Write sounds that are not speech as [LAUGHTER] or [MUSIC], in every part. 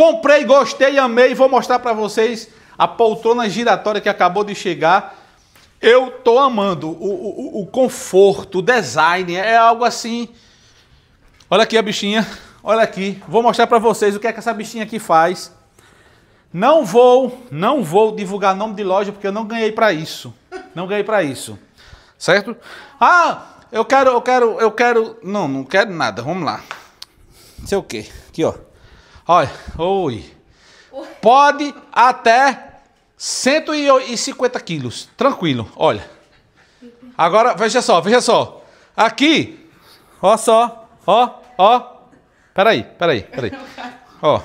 Comprei, gostei, amei. Vou mostrar para vocês a poltrona giratória que acabou de chegar. Eu tô amando o, o, o, conforto, o design, é algo assim. Olha aqui a bichinha, olha aqui. Vou mostrar para vocês o que é que essa bichinha aqui faz. Não vou, não vou divulgar nome de loja porque eu não ganhei para isso. Não ganhei para isso. Certo? Ah, eu quero, eu quero, eu quero, não, não quero nada. Vamos lá. Não sei o quê. Aqui, ó. Olha, oi. Pode até 150 quilos. Tranquilo, olha. Agora, veja só, veja só. Aqui, ó só, ó, ó. Peraí, peraí, peraí. Ó.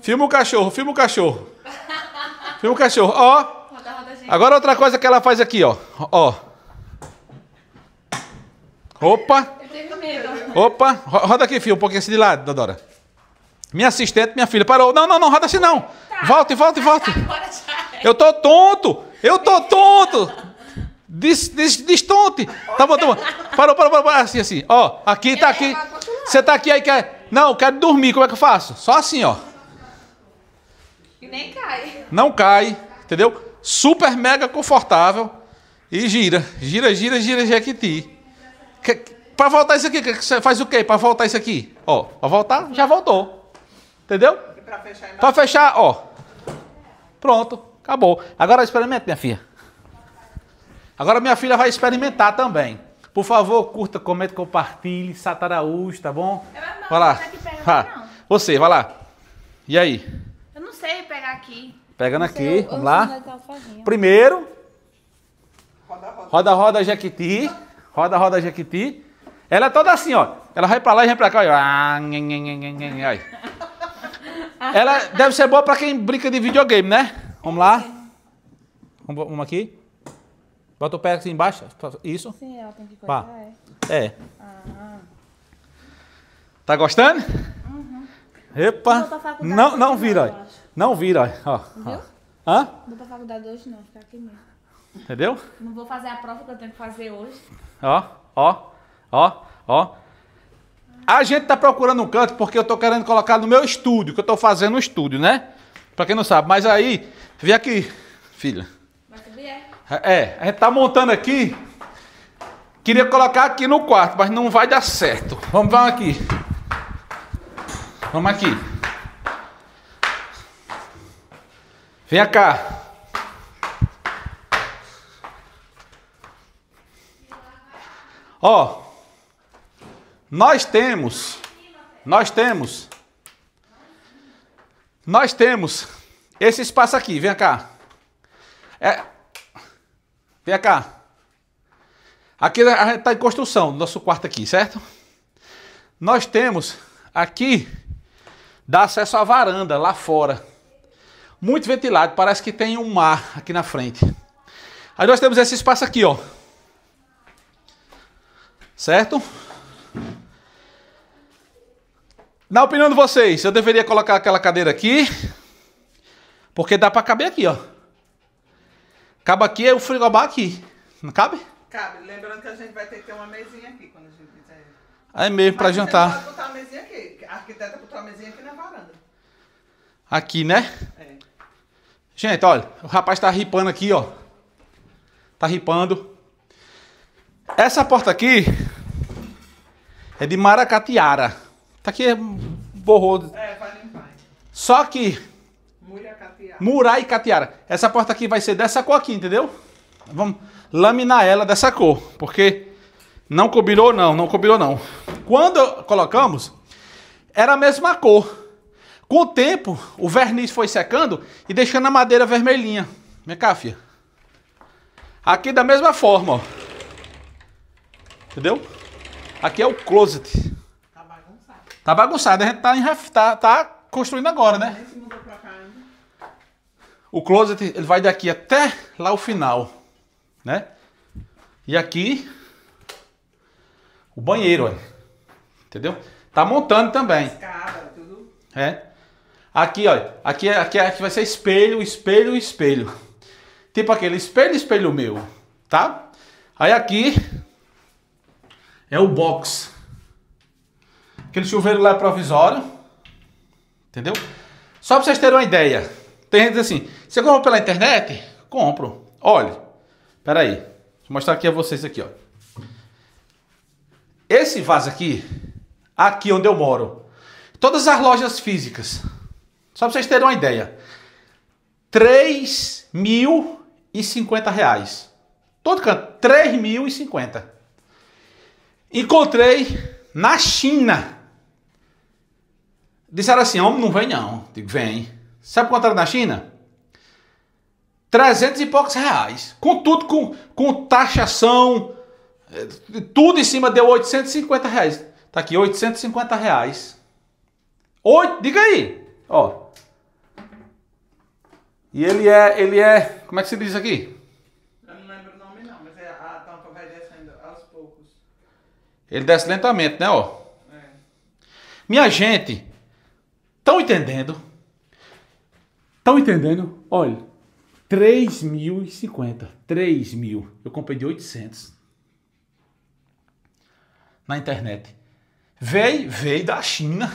Filma o cachorro, filma o cachorro. Filma o cachorro, ó. Agora outra coisa que ela faz aqui, ó. Ó. Opa. Opa. Roda aqui, filho, um pouquinho assim de lado, Dodora. Minha assistente, minha filha, parou. Não, não, não, roda assim não. Tá. Volte, volte, volte. [LAUGHS] Eu tô tonto. Eu tô tonto. Des, des, destonte. Tá bom, tá bom. Parou, parou, parou. Assim, assim. Ó, aqui, tá aqui. Você tá aqui, aí quer... Não, quero dormir. Como é que eu faço? Só assim, ó. E nem cai. Não cai, entendeu? Super mega confortável. E gira. Gira, gira, gira, jequiti. Pra voltar isso aqui, você faz o quê? Pra voltar isso aqui? Ó, pra voltar, já voltou. Entendeu? E pra fechar, pra fechar, ó. Pronto, acabou. Agora experimente, minha filha. Agora minha filha vai experimentar também. Por favor, curta, comente, compartilhe, Sataraújo, tá bom? Não, vai lá. não. Você, vai lá. E aí? Eu não sei pegar aqui. Pegando aqui, eu, vamos eu lá. É Primeiro. Roda, roda, Jequiti. Roda, roda, Jequiti. Ela é toda assim, ó. Ela vai pra lá e vem pra cá. Ó. Ah, ela deve ser boa para quem brinca de videogame, né? Vamos lá. Vamos, aqui. Bota o pé assim embaixo. Isso. Sim, ela tem que cortar. É. é. Ah. Tá gostando? Uhum. Epa. Não, não vira, ó. Não vira, ó. Viu? Hã? Não vou pra faculdade hoje não, ficar aqui mesmo. Entendeu? Não vou fazer a prova que eu tenho que fazer hoje. Ó, ó, ó, ó. A gente tá procurando um canto porque eu tô querendo colocar no meu estúdio, que eu tô fazendo um estúdio, né? Pra quem não sabe. Mas aí, vem aqui, filha. Vai tu é? é, a gente tá montando aqui. Queria colocar aqui no quarto, mas não vai dar certo. Vamos, vamos aqui. Vamos aqui. Vem cá. Ó. Nós temos, nós temos, nós temos esse espaço aqui, vem cá. É, vem cá. Aqui a gente está em construção, nosso quarto aqui, certo? Nós temos aqui, dá acesso à varanda lá fora. Muito ventilado, parece que tem um mar aqui na frente. Aí nós temos esse espaço aqui, ó. Certo? Na opinião de vocês, eu deveria colocar aquela cadeira aqui, porque dá para caber aqui, ó. Cabe aqui é o frigobar aqui. Não cabe? Cabe. Lembrando que a gente vai ter que ter uma mesinha aqui quando a gente quiser. Aí mesmo, para jantar. Pode botar mesinha aqui. A arquiteta botou uma mesinha aqui na varanda. Aqui, né? É. Gente, olha, o rapaz tá ripando aqui, ó. Tá ripando. Essa porta aqui é de maracatiara. Tá aqui, borrou. É, vai limpar. Só que. murai e Essa porta aqui vai ser dessa cor aqui, entendeu? Vamos laminar ela dessa cor. Porque não combinou, não. Não combinou, não. Quando colocamos, era a mesma cor. Com o tempo, o verniz foi secando e deixando a madeira vermelhinha. Vem cá, filha. Aqui da mesma forma, ó. Entendeu? Aqui é o closet. Tá bagunçado, a gente tá, em, tá, tá construindo agora, né? né? O closet ele vai daqui até lá o final, né? E aqui o banheiro, olha. Entendeu? Tá montando também. Escada, tudo. É. Aqui, olha. Aqui, é, aqui, é, aqui vai ser espelho, espelho, espelho. Tipo aquele espelho, espelho meu, tá? Aí aqui é o box. Aquele chuveiro lá é provisório. Entendeu? Só para vocês terem uma ideia. Tem gente assim, você compra pela internet? Compro. Olha, peraí. aí, mostrar aqui a vocês aqui, ó. Esse vaso aqui, aqui onde eu moro, todas as lojas físicas, só para vocês terem uma ideia, 3.050 reais. Todo canto, 3.050. Encontrei na China Disseram assim: homem, não vem não. Digo, vem. Sabe quanto era na China? 300 e poucos reais. Com tudo, com, com taxação, eh, tudo em cima deu 850 reais. Tá aqui, 850 reais. Oito, diga aí. Ó. E ele é, ele é, como é que se diz aqui? Eu não lembro o nome não, mas é ah, tá, então aos poucos. Ele desce lentamente, né, ó. É. Minha gente, Estão entendendo? Estão entendendo? Olha, 3.050. 3.000. Eu comprei de 800. Na internet. Veio, veio da China.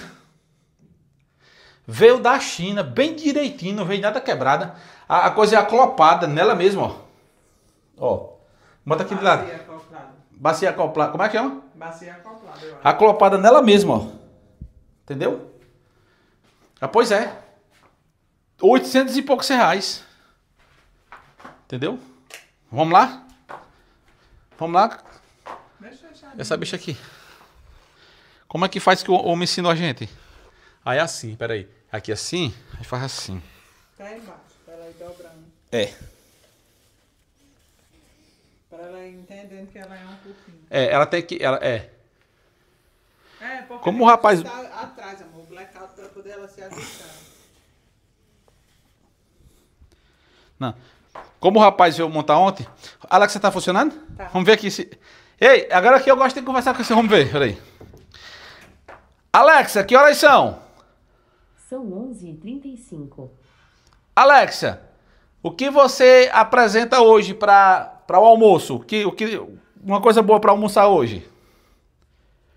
Veio da China, bem direitinho, não veio nada quebrada. A, a coisa é aclopada nela mesmo, ó. Ó. Bota aqui de lado. Bacia acoplada. Como é que chama? Bacia acoplada. Aclopada nela mesma, ó. Entendeu? Ah, pois é. 800 e poucos reais. Entendeu? Vamos lá? Vamos lá? Essa bicha aqui. Como é que faz que o homem ensinou a gente? Aí é assim, peraí. Aqui é assim, a gente faz assim. Tá embaixo, pra ela ir dobrando. É. Pra ela ir entendendo que ela é um pouquinho. É, ela tem que. Ela, é. É, porque Como o rapaz. Tá atrás, amor. O blackout dela se ajustar. Não. Como o rapaz veio montar ontem. Alex, você tá funcionando? Tá. Vamos ver aqui se. Ei, agora aqui eu gosto de conversar com você. Vamos ver, peraí. Alexa, que horas são? São 11h35. Alexa, o que você apresenta hoje para o almoço? Que, o que, uma coisa boa para almoçar hoje?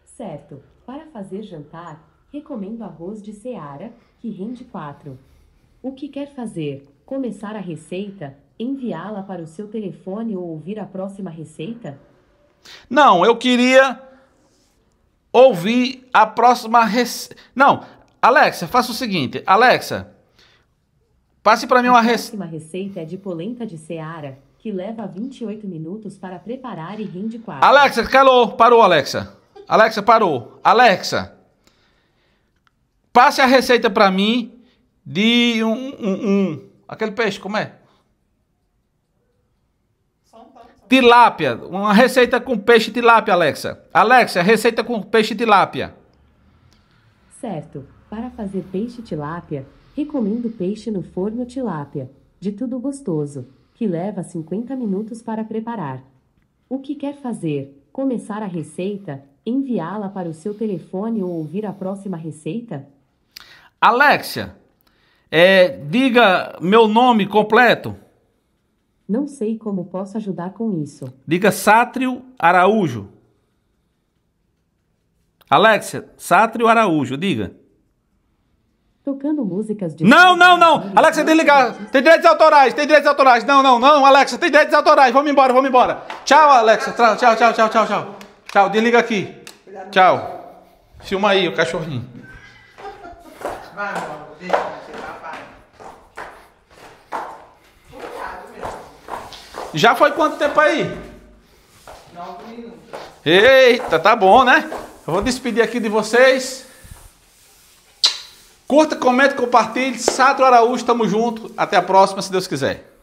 Certo. Para fazer jantar, recomendo arroz de seara, que rende 4. O que quer fazer? Começar a receita? Enviá-la para o seu telefone ou ouvir a próxima receita? Não, eu queria ouvir a próxima receita. Não, Alexa, faça o seguinte. Alexa, passe para mim uma receita. A próxima receita é de polenta de seara, que leva 28 minutos para preparar e rende 4. Alexa, calou. Parou, Alexa. Alexa, parou. Alexa, Passe a receita para mim de um, um, um, Aquele peixe, como é? Tilápia. Uma receita com peixe tilápia, Alexa. Alexa, receita com peixe tilápia. Certo. Para fazer peixe tilápia, recomendo peixe no forno tilápia, de tudo gostoso, que leva 50 minutos para preparar. O que quer fazer? Começar a receita? Enviá-la para o seu telefone ou ouvir a próxima receita? Alexia, é, diga meu nome completo. Não sei como posso ajudar com isso. Diga Sátrio Araújo. Alexia, Sátrio Araújo, diga. Tocando músicas de. Não, não, não! Alexia, tem ligar! Tem direitos autorais, tem direitos autorais! Não, não, não, Alexia, tem direitos autorais! Vamos embora, vamos embora! Tchau, Alexia! Tchau, tchau, tchau, tchau, tchau! Tchau, desliga aqui! Tchau! Filma aí o cachorrinho. Vai, deixa, papai. Tá, Cuidado Já foi quanto tempo aí? Nove minutos. Eita, tá bom, né? Eu vou despedir aqui de vocês. Curta, comente, compartilhe. Sato Araújo, tamo junto. Até a próxima, se Deus quiser.